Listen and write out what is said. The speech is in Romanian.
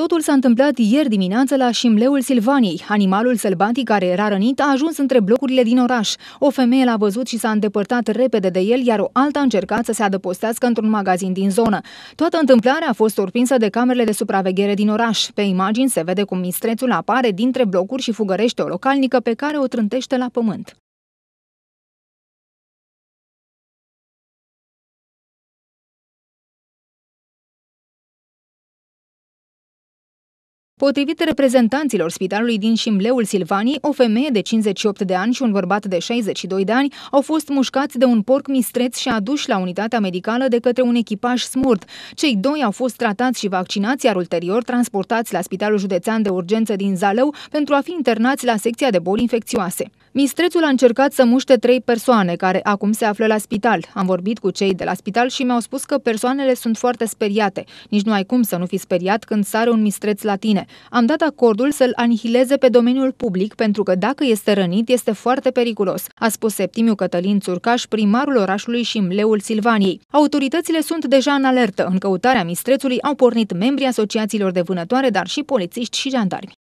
Totul s-a întâmplat ieri dimineață la șimleul Silvaniei. Animalul sălbatic care era rănit a ajuns între blocurile din oraș. O femeie l-a văzut și s-a îndepărtat repede de el, iar o alta a încercat să se adăpostească într-un magazin din zonă. Toată întâmplarea a fost surprinsă de camerele de supraveghere din oraș. Pe imagini se vede cum mistrețul apare dintre blocuri și fugărește o localnică pe care o trântește la pământ. Potrivit reprezentanților spitalului din Șimleul Silvanii, o femeie de 58 de ani și un bărbat de 62 de ani au fost mușcați de un porc mistreț și aduși la unitatea medicală de către un echipaj smurt. Cei doi au fost tratați și vaccinați, iar ulterior transportați la Spitalul Județean de Urgență din Zalău pentru a fi internați la secția de boli infecțioase. Mistrețul a încercat să muște trei persoane care acum se află la spital. Am vorbit cu cei de la spital și mi-au spus că persoanele sunt foarte speriate. Nici nu ai cum să nu fii speriat când sare un mistreț la tine. Am dat acordul să-l anihileze pe domeniul public pentru că dacă este rănit, este foarte periculos, a spus Septimiu Cătălin Țurcaș, primarul orașului și mleul Silvaniei. Autoritățile sunt deja în alertă. În căutarea mistrețului au pornit membrii asociațiilor de vânătoare, dar și polițiști și jandarmi.